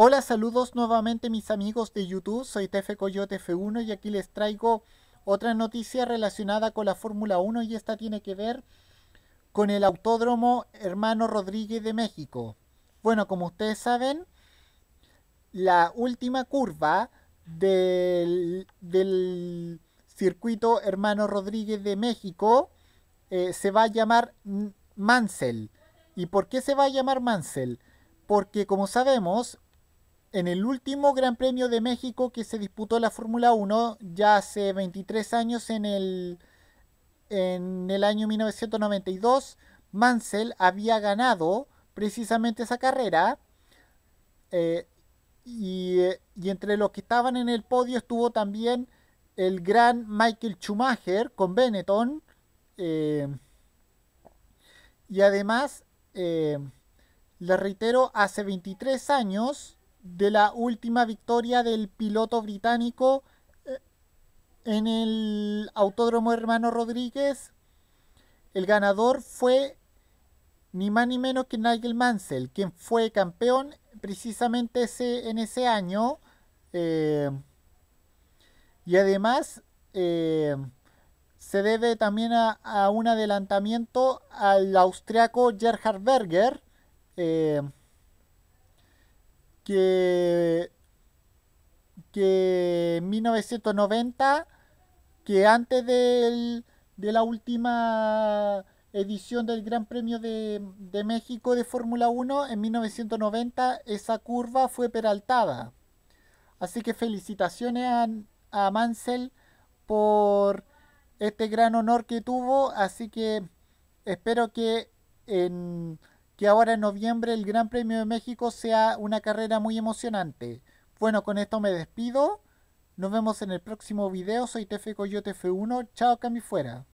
Hola, saludos nuevamente mis amigos de YouTube, soy Tefe Coyote F1 y aquí les traigo otra noticia relacionada con la Fórmula 1 y esta tiene que ver con el Autódromo Hermano Rodríguez de México. Bueno, como ustedes saben, la última curva del, del circuito Hermano Rodríguez de México eh, se va a llamar Mansell. ¿Y por qué se va a llamar Mansell? Porque como sabemos, en el último Gran Premio de México que se disputó la Fórmula 1, ya hace 23 años, en el, en el año 1992, Mansell había ganado precisamente esa carrera. Eh, y, entre los que estaban en el podio estuvo también el gran Michael Schumacher con Benetton. Eh, y además, eh, le reitero, hace 23 años de la última victoria del piloto británico eh, en el Autódromo Hermano Rodríguez, el ganador fue ni más ni menos que Nigel Mansell, quien fue campeón precisamente ese, en ese año. Eh, y además eh, se debe también a, un adelantamiento al austriaco Gerhard Berger que en 1990 que antes de la última edición del Gran Premio de, México de Fórmula 1 en 1990 esa curva fue peraltada así que felicitaciones a Mansell por este gran honor que tuvo así que espero que en que ahora en noviembre el Gran Premio de México sea una carrera muy emocionante. Bueno, con esto me despido. Nos vemos en el próximo video. Soy Tefe Coyote F1. Chao, Cami Fuera.